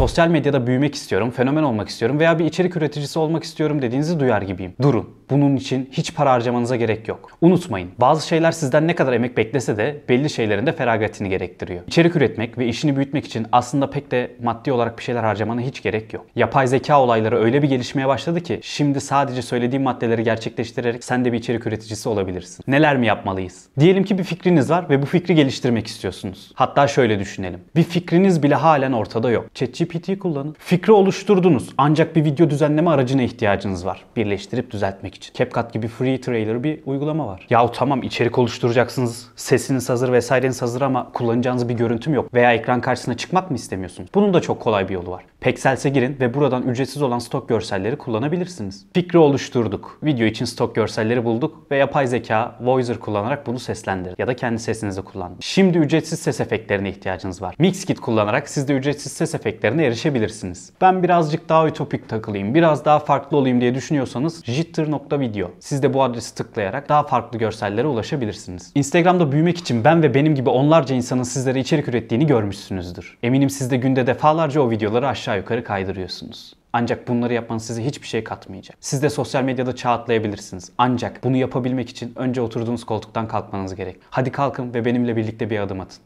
sosyal medyada büyümek istiyorum, fenomen olmak istiyorum veya bir içerik üreticisi olmak istiyorum dediğinizi duyar gibiyim. Durun. Bunun için hiç para harcamanıza gerek yok. Unutmayın. Bazı şeyler sizden ne kadar emek beklese de belli şeylerin de feragatini gerektiriyor. İçerik üretmek ve işini büyütmek için aslında pek de maddi olarak bir şeyler harcamana hiç gerek yok. Yapay zeka olayları öyle bir gelişmeye başladı ki şimdi sadece söylediğim maddeleri gerçekleştirerek sen de bir içerik üreticisi olabilirsin. Neler mi yapmalıyız? Diyelim ki bir fikriniz var ve bu fikri geliştirmek istiyorsunuz. Hatta şöyle düşünelim. Bir fikriniz bile halen ortada yok. ChatGPT ChatGPT'yi kullanın. Fikri oluşturdunuz ancak bir video düzenleme aracına ihtiyacınız var. Birleştirip düzeltmek için. CapCut gibi free trailer bir uygulama var. Yahu tamam içerik oluşturacaksınız, sesiniz hazır vesaireniz hazır ama kullanacağınız bir görüntüm yok veya ekran karşısına çıkmak mı istemiyorsunuz? Bunun da çok kolay bir yolu var. Pexels'e girin ve buradan ücretsiz olan stok görselleri kullanabilirsiniz. Fikri oluşturduk. Video için stok görselleri bulduk ve yapay zeka Voicer kullanarak bunu seslendir ya da kendi sesinizi kullanın. Şimdi ücretsiz ses efektlerine ihtiyacınız var. Mixkit kullanarak siz de ücretsiz ses efektlerini başarılarına erişebilirsiniz. Ben birazcık daha ütopik takılayım, biraz daha farklı olayım diye düşünüyorsanız jitter.video. Siz de bu adresi tıklayarak daha farklı görsellere ulaşabilirsiniz. Instagram'da büyümek için ben ve benim gibi onlarca insanın sizlere içerik ürettiğini görmüşsünüzdür. Eminim siz de günde defalarca o videoları aşağı yukarı kaydırıyorsunuz. Ancak bunları yapmanız size hiçbir şey katmayacak. Siz de sosyal medyada çağ atlayabilirsiniz. Ancak bunu yapabilmek için önce oturduğunuz koltuktan kalkmanız gerek. Hadi kalkın ve benimle birlikte bir adım atın.